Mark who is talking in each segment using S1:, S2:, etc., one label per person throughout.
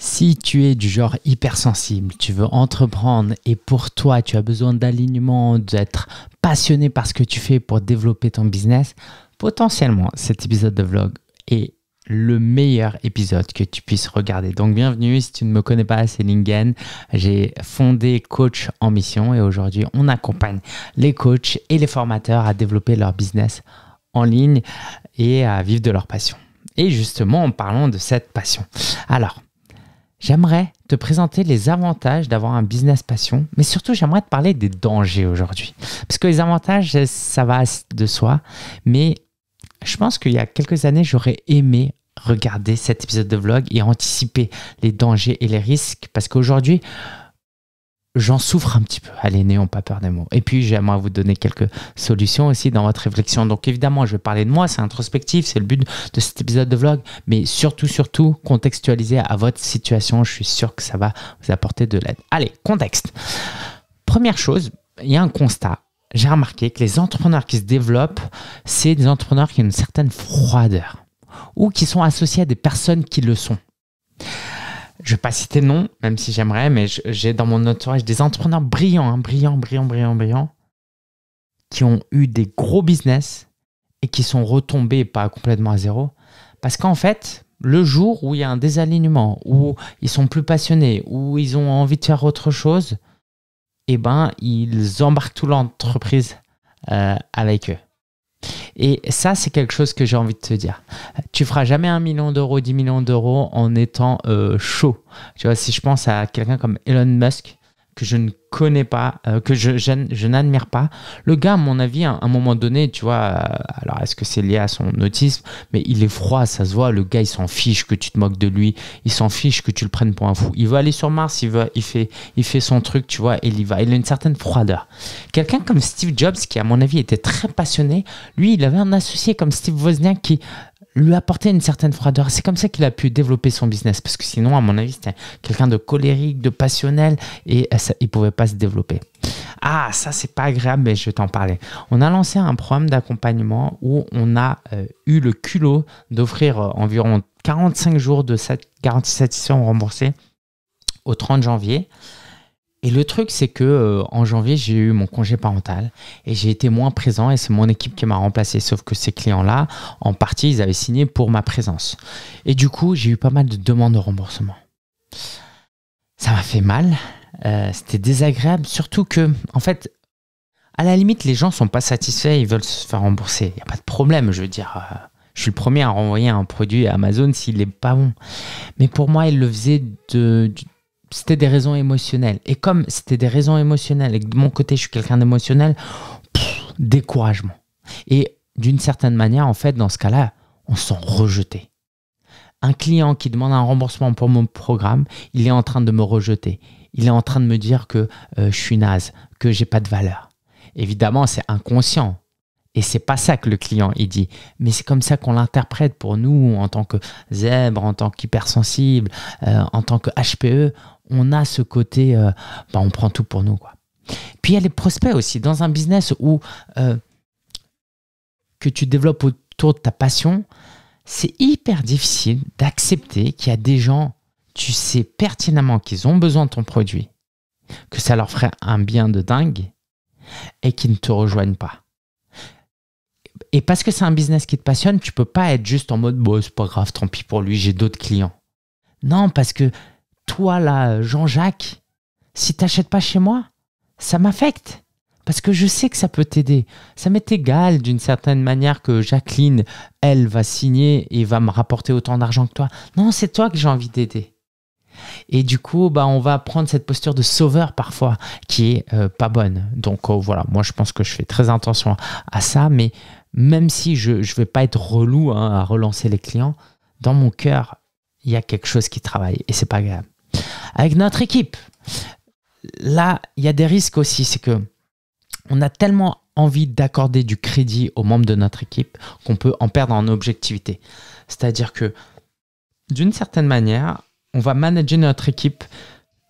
S1: Si tu es du genre hypersensible, tu veux entreprendre et pour toi tu as besoin d'alignement, d'être passionné par ce que tu fais pour développer ton business, potentiellement cet épisode de vlog est le meilleur épisode que tu puisses regarder. Donc bienvenue, si tu ne me connais pas, c'est Lingen. J'ai fondé Coach en Mission et aujourd'hui on accompagne les coachs et les formateurs à développer leur business en ligne et à vivre de leur passion. Et justement en parlant de cette passion. Alors, J'aimerais te présenter les avantages d'avoir un business passion, mais surtout j'aimerais te parler des dangers aujourd'hui. Parce que les avantages, ça va de soi, mais je pense qu'il y a quelques années, j'aurais aimé regarder cet épisode de vlog et anticiper les dangers et les risques, parce qu'aujourd'hui, j'en souffre un petit peu. Allez, n'ayons pas peur des mots. Et puis, j'aimerais vous donner quelques solutions aussi dans votre réflexion. Donc, évidemment, je vais parler de moi, c'est introspectif, c'est le but de cet épisode de vlog, mais surtout, surtout, contextualiser à votre situation. Je suis sûr que ça va vous apporter de l'aide. Allez, contexte. Première chose, il y a un constat. J'ai remarqué que les entrepreneurs qui se développent, c'est des entrepreneurs qui ont une certaine froideur ou qui sont associés à des personnes qui le sont je ne vais pas citer de nom, même si j'aimerais, mais j'ai dans mon entourage des entrepreneurs brillants, hein, brillants, brillants, brillants, brillants, qui ont eu des gros business et qui sont retombés pas complètement à zéro. Parce qu'en fait, le jour où il y a un désalignement, où ils sont plus passionnés, où ils ont envie de faire autre chose, eh ben, ils embarquent toute l'entreprise euh, avec eux. Et ça, c'est quelque chose que j'ai envie de te dire. Tu feras jamais un million d'euros, 10 millions d'euros en étant euh, chaud. Tu vois, si je pense à quelqu'un comme Elon Musk, que je ne connais pas, euh, que je, n'admire pas. Le gars, à mon avis, à, un moment donné, tu vois, euh, alors est-ce que c'est lié à son autisme Mais il est froid, ça se voit. Le gars, il s'en fiche que tu te moques de lui. Il s'en fiche que tu le prennes pour un fou. Il veut aller sur Mars, il, veut, il, fait, il fait son truc, tu vois, et il y va. Il a une certaine froideur. Quelqu'un comme Steve Jobs, qui à mon avis était très passionné, lui, il avait un associé comme Steve Wozniak qui lui apporter une certaine froideur. C'est comme ça qu'il a pu développer son business, parce que sinon, à mon avis, c'était quelqu'un de colérique, de passionnel, et euh, il ne pouvait pas se développer. Ah, ça, c'est pas agréable, mais je vais t'en parler. On a lancé un programme d'accompagnement où on a euh, eu le culot d'offrir euh, environ 45 jours de garantie satisfaction remboursée au 30 janvier. Et le truc, c'est que euh, en janvier, j'ai eu mon congé parental et j'ai été moins présent et c'est mon équipe qui m'a remplacé. Sauf que ces clients-là, en partie, ils avaient signé pour ma présence. Et du coup, j'ai eu pas mal de demandes de remboursement. Ça m'a fait mal. Euh, c'était désagréable, surtout que, en fait, à la limite, les gens sont pas satisfaits, ils veulent se faire rembourser. Il n'y a pas de problème, je veux dire. Euh, je suis le premier à renvoyer un produit à Amazon s'il n'est pas bon. Mais pour moi, il le faisait de c'était des raisons émotionnelles. Et comme c'était des raisons émotionnelles et que de mon côté, je suis quelqu'un d'émotionnel, découragement. Et d'une certaine manière, en fait, dans ce cas-là, on s'en rejetait. Un client qui demande un remboursement pour mon programme, il est en train de me rejeter. Il est en train de me dire que euh, je suis naze, que j'ai pas de valeur. Évidemment, c'est inconscient. Et c'est pas ça que le client il dit, mais c'est comme ça qu'on l'interprète pour nous en tant que zèbre, en tant qu'hypersensible, euh, en tant que HPE, on a ce côté, euh, bah, on prend tout pour nous. Quoi. Puis il y a les prospects aussi. Dans un business où euh, que tu développes autour de ta passion, c'est hyper difficile d'accepter qu'il y a des gens, tu sais pertinemment qu'ils ont besoin de ton produit, que ça leur ferait un bien de dingue et qu'ils ne te rejoignent pas. Et parce que c'est un business qui te passionne, tu peux pas être juste en mode bon, c'est pas grave, tant pis pour lui, j'ai d'autres clients. Non, parce que toi là, Jean-Jacques, si t'achètes pas chez moi, ça m'affecte. Parce que je sais que ça peut t'aider. Ça m'est égal d'une certaine manière que Jacqueline, elle, va signer et va me rapporter autant d'argent que toi. Non, c'est toi que j'ai envie d'aider. Et du coup, bah, on va prendre cette posture de sauveur parfois qui est euh, pas bonne. Donc oh, voilà, moi je pense que je fais très attention à ça, mais même si je ne vais pas être relou hein, à relancer les clients, dans mon cœur, il y a quelque chose qui travaille et c'est pas grave avec notre équipe. Là, il y a des risques aussi, c'est que on a tellement envie d'accorder du crédit aux membres de notre équipe qu'on peut en perdre en objectivité. C'est-à-dire que d'une certaine manière, on va manager notre équipe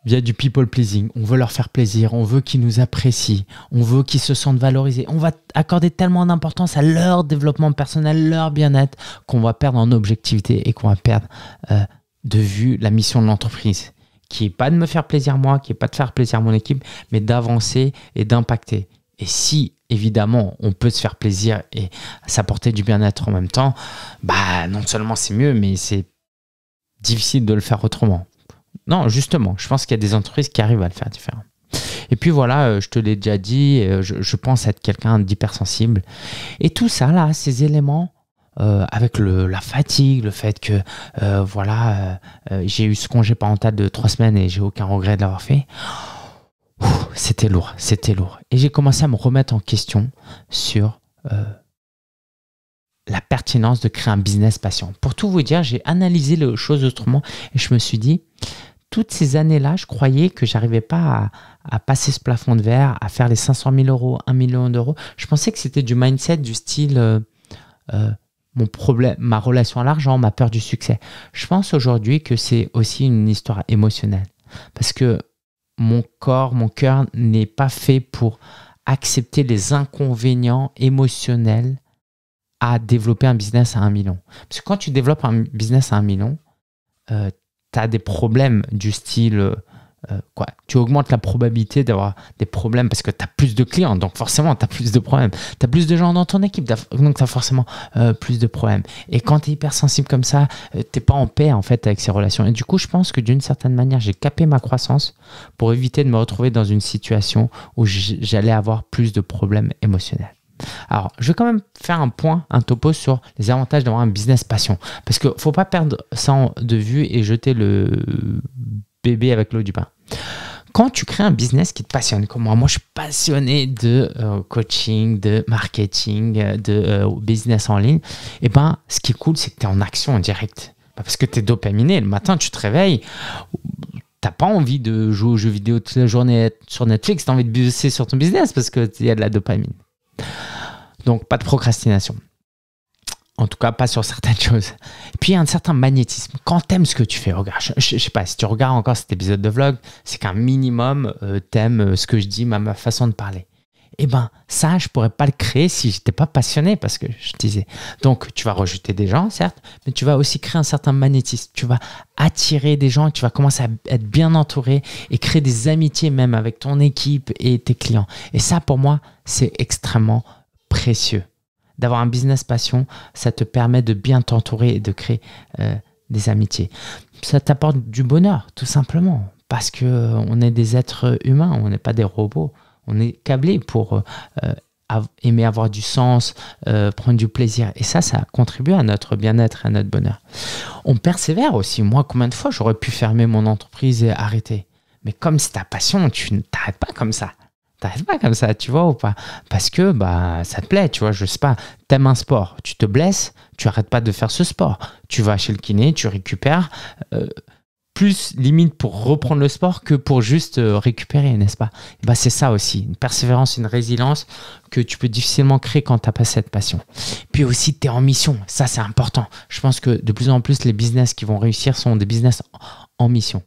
S1: via du people pleasing. On veut leur faire plaisir, on veut qu'ils nous apprécient, on veut qu'ils se sentent valorisés. On va accorder tellement d'importance à leur développement personnel, leur bien-être, qu'on va perdre en objectivité et qu'on va perdre euh, de vue la mission de l'entreprise qui est pas de me faire plaisir moi, qui est pas de faire plaisir mon équipe, mais d'avancer et d'impacter. Et si évidemment on peut se faire plaisir et s'apporter du bien-être en même temps, bah non seulement c'est mieux, mais c'est difficile de le faire autrement. Non, justement, je pense qu'il y a des entreprises qui arrivent à le faire différemment. Et puis voilà, euh, je te l'ai déjà dit, euh, je, je pense être quelqu'un d'hypersensible. Et tout ça, là, ces éléments, euh, avec le, la fatigue, le fait que euh, voilà, euh, j'ai eu ce congé parental de trois semaines et j'ai aucun regret de l'avoir fait. C'était lourd, c'était lourd. Et j'ai commencé à me remettre en question sur la pertinence de créer un business patient. Pour tout vous dire, j'ai analysé les choses autrement et je me suis dit, toutes ces années-là, je croyais que j'arrivais pas à, passer ce plafond de verre, à faire les 500 000 euros, 1 million d'euros. Je pensais que c'était du mindset du style, mon problème, ma relation à l'argent, ma peur du succès. Je pense aujourd'hui que c'est aussi une histoire émotionnelle. Parce que mon corps, mon cœur n'est pas fait pour accepter les inconvénients émotionnels à développer un business à un million. Parce que quand tu développes un business à un million, euh, tu as des problèmes du style euh, euh, tu augmentes la probabilité d'avoir des problèmes parce que tu as plus de clients, donc forcément tu as plus de problèmes. Tu as plus de gens dans ton équipe, donc tu as forcément euh, plus de problèmes. Et quand tu es hypersensible comme ça, tu euh, t'es pas en paix en fait avec ces relations. Et du coup, je pense que d'une certaine manière, j'ai capé ma croissance pour éviter de me retrouver dans une situation où j'allais avoir plus de problèmes émotionnels. Alors, je vais quand même faire un point, un topo sur les avantages d'avoir un business passion. Parce qu'il ne faut pas perdre ça de vue et jeter le bébé avec l'eau du bain. Quand tu crées un business qui te passionne, comme moi, moi je suis passionné de euh, coaching, de marketing, euh, de euh, business en ligne, et eh ben ce qui est cool, c'est que tu es en action en direct. Bah, parce que tu es dopaminé. Le matin, tu te réveilles, t'as pas envie de jouer aux jeux vidéo toute la journée sur Netflix, tu as envie de bosser sur ton business parce que y a de la dopamine. Donc, pas de procrastination. En tout cas, pas sur certaines choses. puis, il y a un certain magnétisme. Quand t'aimes ce que tu fais, regarde, je, ne sais pas, si tu regardes encore cet épisode de vlog, c'est qu'un minimum, euh, t'aimes euh, ce que je dis, ma, façon de parler. Eh ben, ça, je pourrais pas le créer si j'étais pas passionné, parce que je disais. Donc, tu vas rejeter des gens, certes, mais tu vas aussi créer un certain magnétisme. Tu vas attirer des gens, tu vas commencer à être bien entouré et créer des amitiés même avec ton équipe et tes clients. Et ça, pour moi, c'est extrêmement précieux d'avoir un business passion, ça te permet de bien t'entourer et de créer euh, des amitiés. Ça t'apporte du bonheur, tout simplement, parce que euh, on est des êtres humains, on n'est pas des robots. On est câblés pour euh, aimer avoir du sens, prendre du plaisir. Et ça, ça contribue à notre bien-être, à notre bonheur. On persévère aussi. Moi, combien de fois j'aurais pu fermer mon entreprise et arrêter Mais comme c'est ta passion, tu ne t'arrêtes pas comme ça. T'arrêtes pas comme ça, tu vois, ou pas Parce que bah ça te plaît, tu vois, je sais pas, Tu aimes un sport, tu te blesses, tu arrêtes pas de faire ce sport. Tu vas chez le kiné, tu récupères, euh, plus limite pour reprendre le sport que pour juste euh, récupérer, n'est-ce pas bah, C'est ça aussi, une persévérance, une résilience que tu peux difficilement créer quand tu n'as pas cette passion. Puis aussi, tu es en mission, ça c'est important. Je pense que de plus en plus, les business qui vont réussir sont des business en mission.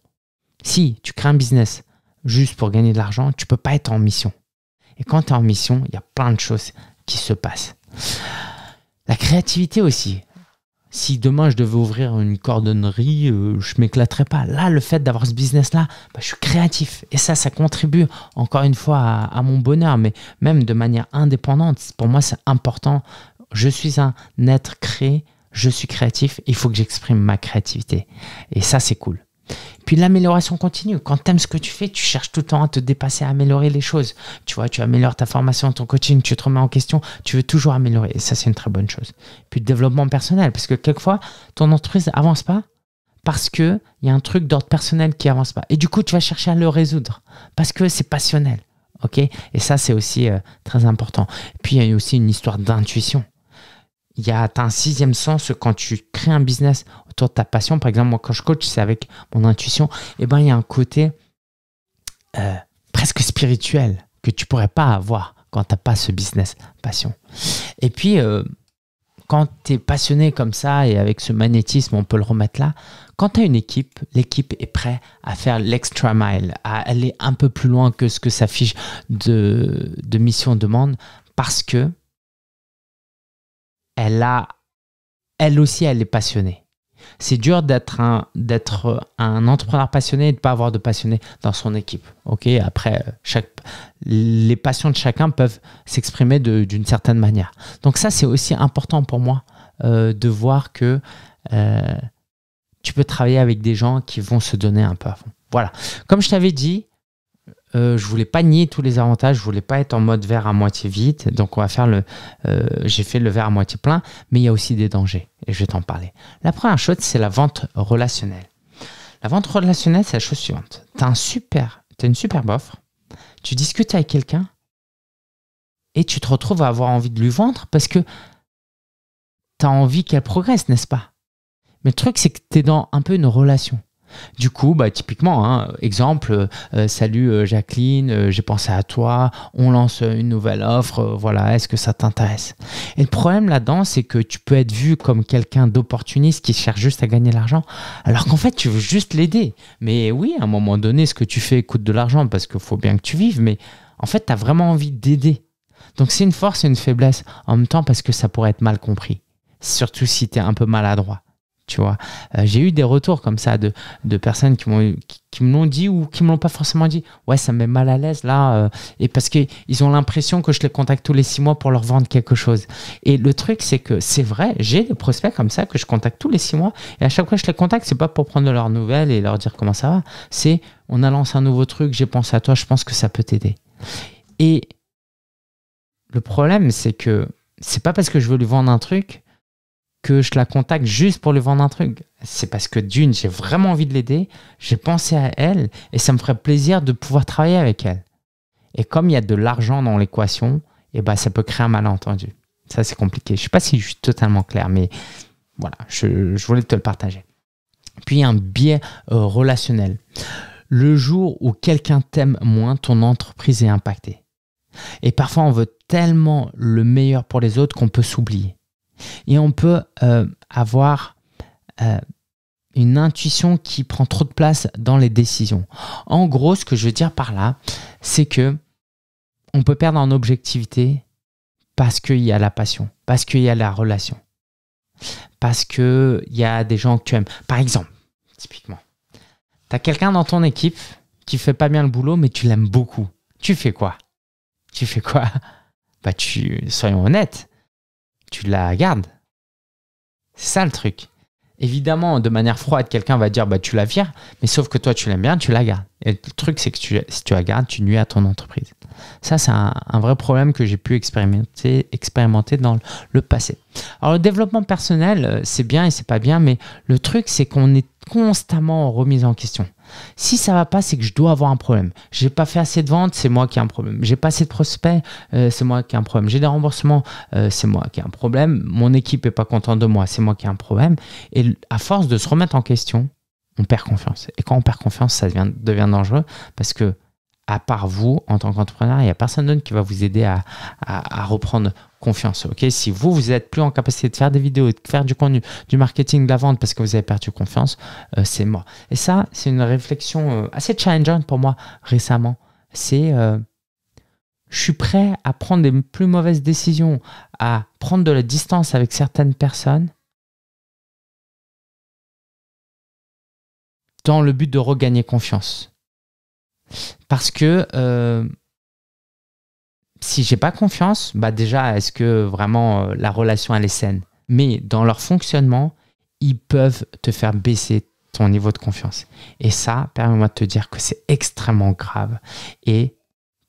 S1: Si tu crées un business juste pour gagner de l'argent, tu peux pas être en mission. Et quand tu es en mission, il y a plein de choses qui se passent. La créativité aussi. Si demain je devais ouvrir une cordonnerie, euh, je m'éclaterais pas. Là, le fait d'avoir ce business-là, bah, je suis créatif. Et ça, ça contribue encore une fois à, à mon bonheur, mais même de manière indépendante. Pour moi, c'est important. Je suis un être créé, je suis créatif, il faut que j'exprime ma créativité. Et ça, c'est cool. Puis l'amélioration continue. Quand tu aimes ce que tu fais, tu cherches tout le temps à te dépasser, à améliorer les choses. Tu vois, tu améliores ta formation, ton coaching, tu te remets en question, tu veux toujours améliorer. Et ça, c'est une très bonne chose. Puis le développement personnel, parce que quelquefois, ton entreprise avance pas parce que il y a un truc d'ordre personnel qui avance pas. Et du coup, tu vas chercher à le résoudre parce que c'est passionnel. OK Et ça, c'est aussi euh, très important. Puis, il y a aussi une histoire d'intuition il y a un sixième sens quand tu crées un business autour de ta passion. Par exemple, moi, quand je coach, c'est avec mon intuition. Et eh ben, il y a un côté euh, presque spirituel que tu pourrais pas avoir quand t'as pas ce business passion. Et puis, euh, quand tu es passionné comme ça et avec ce magnétisme, on peut le remettre là. Quand tu as une équipe, l'équipe est prête à faire l'extra mile, à aller un peu plus loin que ce que sa fiche de, de mission demande parce que elle elle aussi, elle est passionnée. C'est dur d'être un, d'être un entrepreneur passionné et de ne pas avoir de passionné dans son équipe. Ok, après, les passions de chacun peuvent s'exprimer d'une certaine manière. Donc ça, c'est aussi important pour moi euh, de voir que euh, tu peux travailler avec des gens qui vont se donner un peu à fond. Voilà. Comme je t'avais dit, euh, je voulais pas nier tous les avantages, je voulais pas être en mode verre à moitié vide. Donc on va faire le, euh, j'ai fait le verre à moitié plein, mais il y a aussi des dangers et je vais t'en parler. La première chose, c'est la vente relationnelle. La vente relationnelle, c'est la chose suivante. T'as un super, as une superbe offre, tu discutes avec quelqu'un et tu te retrouves à avoir envie de lui vendre parce que t'as envie qu'elle progresse, n'est-ce pas Mais le truc, c'est que t'es dans un peu une relation. Du coup, bah, typiquement, hein, exemple, euh, euh, salut euh, Jacqueline, j'ai pensé à toi, on lance une nouvelle offre, voilà, est-ce que ça t'intéresse Et le problème là-dedans, c'est que tu peux être vu comme quelqu'un d'opportuniste qui cherche juste à gagner l'argent, alors qu'en fait, tu veux juste l'aider. Mais oui, à un moment donné, ce que tu fais coûte de l'argent parce qu'il faut bien que tu vives, mais en fait, tu as vraiment envie d'aider. Donc c'est une force et une faiblesse en même temps parce que ça pourrait être mal compris, surtout si tu es un peu maladroit tu vois. Euh, j'ai eu des retours comme ça de, de personnes qui, m'ont, qui, me l'ont dit ou qui me l'ont pas forcément dit. Ouais, ça me met mal à l'aise là, euh, et parce qu'ils ont l'impression que je les contacte tous les six mois pour leur vendre quelque chose. Et le truc, c'est que c'est vrai, j'ai des prospects comme ça que je contacte tous les six mois, et à chaque fois que je les contacte, c'est pas pour prendre de leurs nouvelles et leur dire comment ça va, c'est on a lancé un nouveau truc, j'ai pensé à toi, je pense que ça peut t'aider. Et le problème, c'est que c'est pas parce que je veux lui vendre un truc que je la contacte juste pour lui vendre un truc. C'est parce que d'une, j'ai vraiment envie de l'aider, j'ai pensé à elle et ça me ferait plaisir de pouvoir travailler avec elle. Et comme il y a de l'argent dans l'équation, eh ben, ça peut créer un malentendu. Ça, c'est compliqué. Je ne sais pas si je suis totalement clair, mais voilà, je, je voulais te le partager. Puis un biais euh, relationnel. Le jour où quelqu'un t'aime moins, ton entreprise est impactée. Et parfois, on veut tellement le meilleur pour les autres qu'on peut s'oublier et on peut euh, avoir euh, une intuition qui prend trop de place dans les décisions. En gros, ce que je veux dire par là, c'est que on peut perdre en objectivité parce qu'il y a la passion, parce qu'il y a la relation, parce qu'il y a des gens que tu aimes. Par exemple, typiquement, tu as quelqu'un dans ton équipe qui fait pas bien le boulot, mais tu l'aimes beaucoup. Tu fais quoi Tu fais quoi Bah, tu, soyons honnêtes, tu la gardes. C'est ça le truc. Évidemment, de manière froide, quelqu'un va dire bah, tu la vires, mais sauf que toi, tu l'aimes bien, tu la gardes. Et le truc, c'est que si tu la gardes, tu nuis à ton entreprise. Ça, c'est un, vrai problème que j'ai pu expérimenter, expérimenter dans le, passé. Alors, le développement personnel, euh, c'est bien et c'est pas bien, mais le truc, c'est qu'on est constamment remise en question. Si ça va pas, c'est que je dois avoir un problème. J'ai pas fait assez de ventes, c'est moi qui ai un problème. J'ai pas assez de prospects, euh, c'est moi qui ai un problème. J'ai des remboursements, euh, c'est moi qui ai un problème. Mon équipe est pas contente de moi, c'est moi qui ai un problème. Et à force de se remettre en question, on perd confiance. Et quand on perd confiance, ça devient, dangereux parce que à part vous, en tant qu'entrepreneur, il n'y a personne d'autre qui va vous aider à reprendre confiance. ok si vous, vous n'êtes plus en capacité de faire des vidéos, de faire du contenu, du marketing, de la vente parce que vous avez perdu confiance, euh, c'est moi. Et ça, c'est une réflexion euh, assez challengeante pour moi récemment. C'est euh, je suis prêt à prendre des plus mauvaises décisions, à prendre de la distance avec certaines personnes dans le but de regagner confiance. Parce que si j'ai pas confiance, bah déjà, est-ce que vraiment euh, la relation elle est saine Mais dans leur fonctionnement, ils peuvent te faire baisser ton niveau de confiance. Et ça, permets-moi de te dire que c'est extrêmement grave et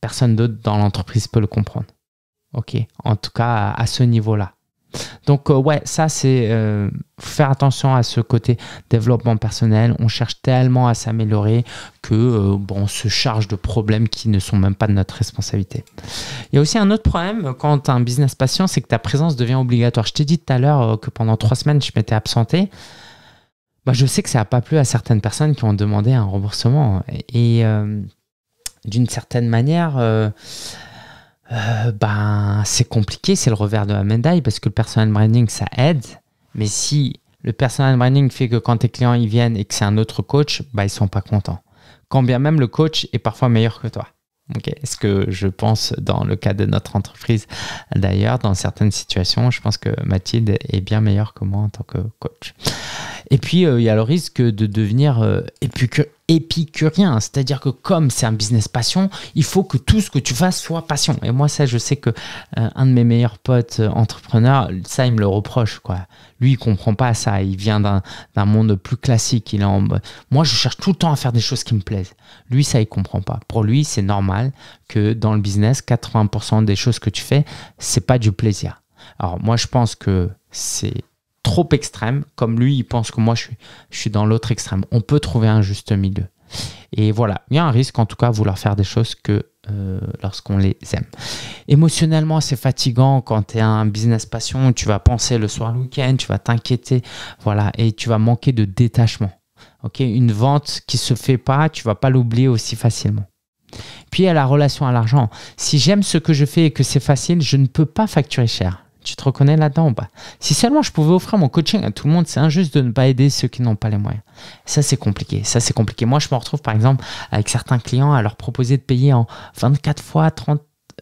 S1: personne d'autre dans l'entreprise peut le comprendre. Ok, en tout cas à ce niveau-là. Donc euh, ouais, ça c'est euh, faire attention à ce côté développement personnel. On cherche tellement à s'améliorer que euh, bon, on se charge de problèmes qui ne sont même pas de notre responsabilité. Il y a aussi un autre problème quand as un business patient, c'est que ta présence devient obligatoire. Je t'ai dit tout à l'heure que pendant trois semaines je m'étais absenté. Bah, je sais que ça n'a pas plu à certaines personnes qui ont demandé un remboursement et d'une certaine manière euh, ben, c'est compliqué, c'est le revers de la médaille parce que le personal branding, ça aide. Mais si le personal branding fait que quand tes clients ils viennent et que c'est un autre coach, ben, ils sont pas contents. Quand bien même le coach est parfois meilleur que toi. Okay. Est-ce que je pense dans le cas de notre entreprise d'ailleurs, dans certaines situations, je pense que Mathilde est bien meilleure que moi en tant que coach. Et puis, euh, il y a le risque de devenir euh, puis épicurien. C'est-à-dire que comme c'est un business passion, il faut que tout ce que tu fasses soit passion. Et moi, ça, je sais que euh, un de mes meilleurs potes euh, entrepreneurs, ça, il me le reproche. Quoi. Lui, il comprend pas ça. Il vient d'un monde plus classique. Il est en... Moi, je cherche tout le temps à faire des choses qui me plaisent. Lui, ça, il comprend pas. Pour lui, c'est normal que dans le business, 80% des choses que tu fais, c'est pas du plaisir. Alors moi, je pense que c'est trop extrême, comme lui, il pense que moi, je suis, je suis dans l'autre extrême. On peut trouver un juste milieu. Et voilà, il y a un risque en tout cas de vouloir faire des choses que euh, lorsqu'on les aime. Émotionnellement, c'est fatigant quand tu es un business passion, tu vas penser le soir, le week-end, tu vas t'inquiéter, voilà, et tu vas manquer de détachement. ok Une vente qui se fait pas, tu vas pas l'oublier aussi facilement. Puis il y a la relation à l'argent. Si j'aime ce que je fais et que c'est facile, je ne peux pas facturer cher. Tu te reconnais là-dedans ou pas Si seulement je pouvais offrir mon coaching à tout le monde, c'est injuste de ne pas aider ceux qui n'ont pas les moyens. Ça, c'est compliqué. Ça, c'est compliqué. Moi, je me retrouve, par exemple, avec certains clients à leur proposer de payer en 24 fois, 30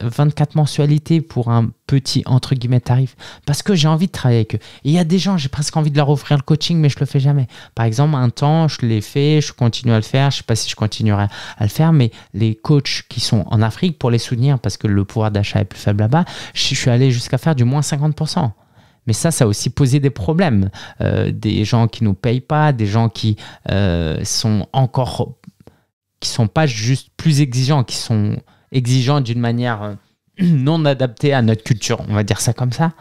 S1: 24 mensualités pour un petit entre guillemets tarif parce que j'ai envie de travailler avec eux. il y a des gens, j'ai presque envie de leur offrir le coaching, mais je le fais jamais. Par exemple, un temps, je l'ai fait, je continue à le faire. Je sais pas si je continuerai à le faire, mais les coachs qui sont en Afrique pour les soutenir parce que le pouvoir d'achat est plus faible là-bas, je suis allé jusqu'à faire du moins 50%. Mais ça, ça a aussi posé des problèmes. Euh, des gens qui nous payent pas, des gens qui euh, sont encore qui sont pas juste plus exigeants, qui sont exigeant d'une manière euh, non adaptée à notre culture, on va dire ça comme ça.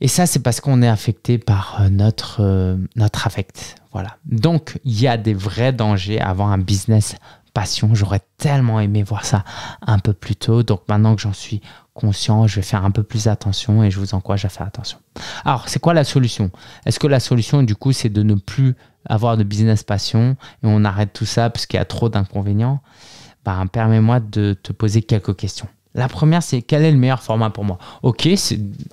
S1: Et ça, c'est parce qu'on est affecté par euh, notre, euh, notre affect. Voilà. Donc, il y a des vrais dangers à avoir un business passion. J'aurais tellement aimé voir ça un peu plus tôt. Donc, maintenant que j'en suis conscient, je vais faire un peu plus attention et je vous encourage à faire attention. Alors, c'est quoi la solution Est-ce que la solution, du coup, c'est de ne plus avoir de business passion et on arrête tout ça parce qu'il y a trop d'inconvénients ben, permets-moi de te poser quelques questions. La première, c'est quel est le meilleur format pour moi Ok,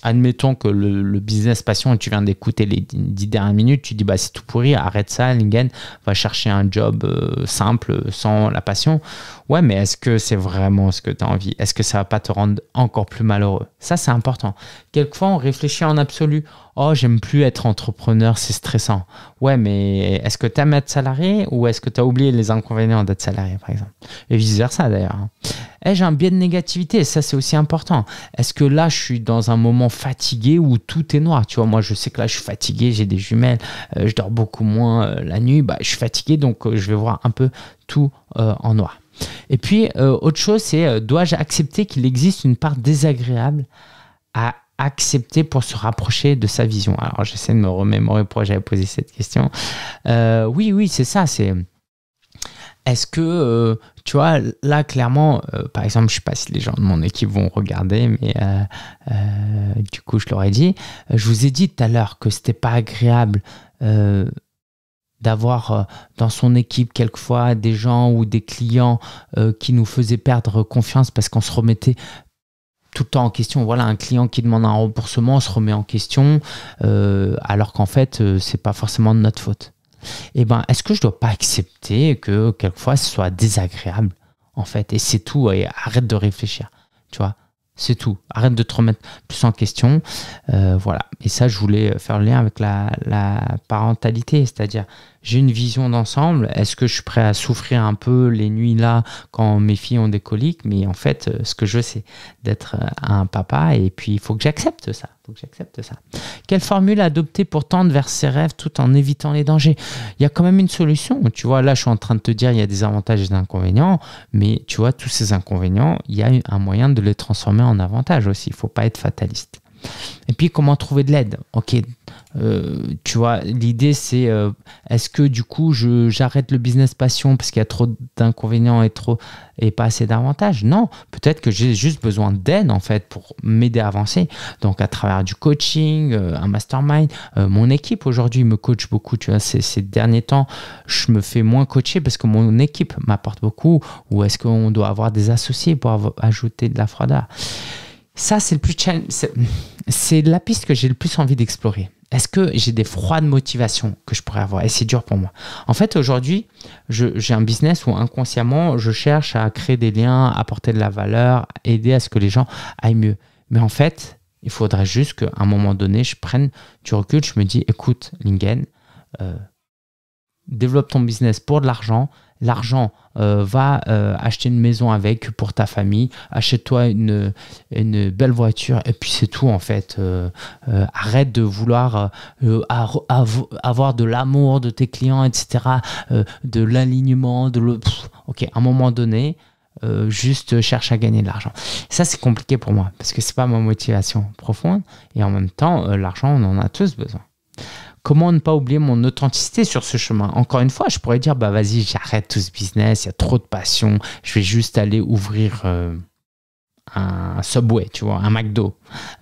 S1: admettons que le, business passion et tu viens d'écouter les dix dernières minutes, tu dis bah c'est tout pourri, arrête ça, Lingen, va chercher un job euh, simple sans la passion. Ouais, mais est-ce que c'est vraiment ce que tu as envie Est-ce que ça va pas te rendre encore plus malheureux Ça, c'est important. Quelquefois, on réfléchit en absolu. Oh, j'aime plus être entrepreneur, c'est stressant. Ouais, mais est-ce que tu aimes être salarié ou est-ce que tu as oublié les inconvénients d'être salarié, par exemple Et vice-versa, d'ailleurs. Hein. ai j'ai un biais de négativité, ça c'est aussi important. Est-ce que là, je suis dans un moment fatigué où tout est noir Tu vois, moi, je sais que là, je suis fatigué, j'ai des jumelles, euh, je dors beaucoup moins euh, la nuit, bah, je suis fatigué, donc euh, je vais voir un peu tout en noir. Et puis, euh, autre chose, c'est euh, dois-je accepter qu'il existe une part désagréable à accepter pour se rapprocher de sa vision Alors, j'essaie de me remémorer pourquoi j'avais posé cette question. Euh, oui, oui, c'est ça. C'est est-ce que, tu vois, là, clairement, par exemple, je ne sais pas si les gens de mon équipe vont regarder, mais du coup, je leur ai dit, je vous ai dit tout à l'heure que c'était pas agréable d'avoir euh, dans son équipe quelquefois des gens ou des clients euh, qui nous faisaient perdre confiance parce qu'on se remettait tout le temps en question. Voilà, un client qui demande un remboursement on se remet en question, euh, alors qu'en fait, c'est pas forcément de notre faute. Et eh ben, est-ce que je dois pas accepter que quelquefois ce soit désagréable, en fait, et c'est tout, et arrête de réfléchir, tu vois c'est tout. Arrête de te remettre plus en question. Euh, voilà. Et ça, je voulais faire le lien avec la, la parentalité, c'est-à-dire j'ai une vision d'ensemble. Est-ce que je suis prêt à souffrir un peu les nuits là quand mes filles ont des coliques Mais en fait, euh, ce que je veux, c'est d'être euh, un papa et puis il faut que j'accepte ça. j'accepte ça. Quelle formule adopter pour tendre vers ses rêves tout en évitant les dangers Il y a quand même une solution. Tu vois, là, je suis en train de te dire, il y a des avantages et des inconvénients, mais tu vois, tous ces inconvénients, il y a un moyen de les transformer en avantages aussi. Il faut pas être fataliste. Et puis, comment trouver de l'aide Ok, euh, tu vois, l'idée c'est euh, est-ce que du coup j'arrête le business passion parce qu'il y a trop d'inconvénients et trop et pas assez d'avantages Non, peut-être que j'ai juste besoin d'aide en fait pour m'aider à avancer. Donc à travers du coaching, euh, un mastermind, mon équipe aujourd'hui me coach beaucoup. Tu vois, ces, derniers temps, je me fais moins coacher parce que mon équipe m'apporte beaucoup. Ou est-ce qu'on doit avoir des associés pour ajouter de la froideur ça, c'est le plus c'est la piste que j'ai le plus envie d'explorer. Est-ce que j'ai des froides motivations que je pourrais avoir Et c'est dur pour moi. En fait, aujourd'hui, j'ai un business où inconsciemment, je cherche à créer des liens, apporter de la valeur, aider à ce que les gens aillent mieux. Mais en fait, il faudrait juste qu'à un moment donné, je prenne du recul, je me dis, écoute, Lingen, euh, développe ton business pour de l'argent, l'argent euh, va euh, acheter une maison avec pour ta famille, achète-toi une, une, belle voiture et puis c'est tout en fait. Euh, arrête de vouloir avoir de l'amour de tes clients, etc., de l'alignement, de le... ok, à un moment donné, juste cherche à gagner de l'argent. Ça, c'est compliqué pour moi parce que c'est pas ma motivation profonde et en même temps, l'argent, on en a tous besoin comment ne pas oublier mon authenticité sur ce chemin Encore une fois, je pourrais dire, bah vas-y, j'arrête tout ce business, il y a trop de passion, je vais juste aller ouvrir euh, un Subway, tu vois, un McDo,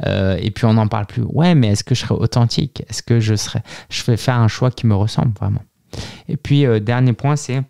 S1: euh, et puis on n'en parle plus. Ouais, mais est-ce que je serai authentique Est-ce que je, serai, je vais faire un choix qui me ressemble vraiment Et puis, euh, dernier point, c'est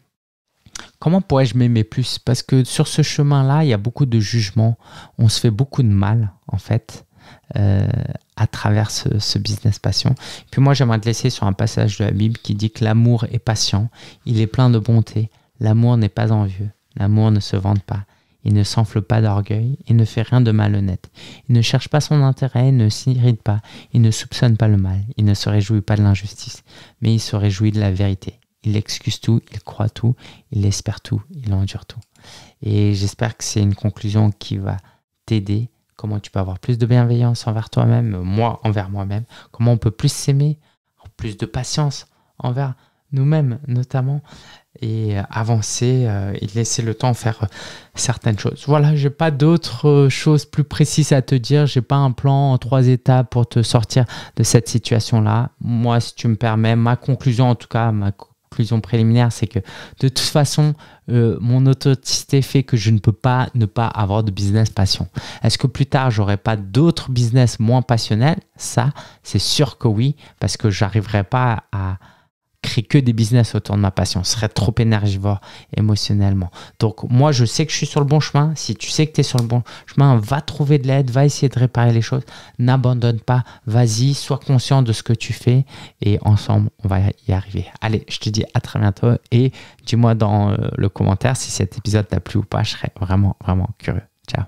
S1: comment pourrais-je m'aimer plus Parce que sur ce chemin-là, il y a beaucoup de jugements, on se fait beaucoup de mal, en fait. Euh, à travers ce, business passion. Puis moi, j'aimerais te laisser sur un passage de la Bible qui dit que l'amour est patient, il est plein de bonté, l'amour n'est pas envieux, l'amour ne se vante pas, il ne s'enfle pas d'orgueil, il ne fait rien de malhonnête, il ne cherche pas son intérêt, il ne s'irrite pas, il ne soupçonne pas le mal, il ne se réjouit pas de l'injustice, mais il se réjouit de la vérité. Il excuse tout, il croit tout, il espère tout, il endure tout. Et j'espère que c'est une conclusion qui va t'aider comment tu peux avoir plus de bienveillance envers toi-même, moi envers moi-même, comment on peut plus s'aimer, plus de patience envers nous-mêmes notamment, et euh, avancer euh, et laisser le temps faire euh, certaines choses. Voilà, je n'ai pas d'autres choses plus précises à te dire, j'ai pas un plan en trois étapes pour te sortir de cette situation-là. Moi, si tu me permets, ma conclusion en tout cas, ma conclusion préliminaire, c'est que de toute façon, euh, mon authenticité fait que je ne peux pas ne pas avoir de business passion. Est-ce que plus tard, j'aurai pas d'autres business moins passionnels Ça, c'est sûr que oui, parce que j'arriverai pas à que des business autour de ma passion. serait trop énergivore émotionnellement. Donc, moi, je sais que je suis sur le bon chemin. Si tu sais que tu es sur le bon chemin, va trouver de l'aide, va essayer de réparer les choses. N'abandonne pas. Vas-y, sois conscient de ce que tu fais et ensemble, on va y arriver. Allez, je te dis à très bientôt et dis-moi dans euh, le commentaire si cet épisode t'a plu ou pas. Je serais vraiment, vraiment curieux. Ciao.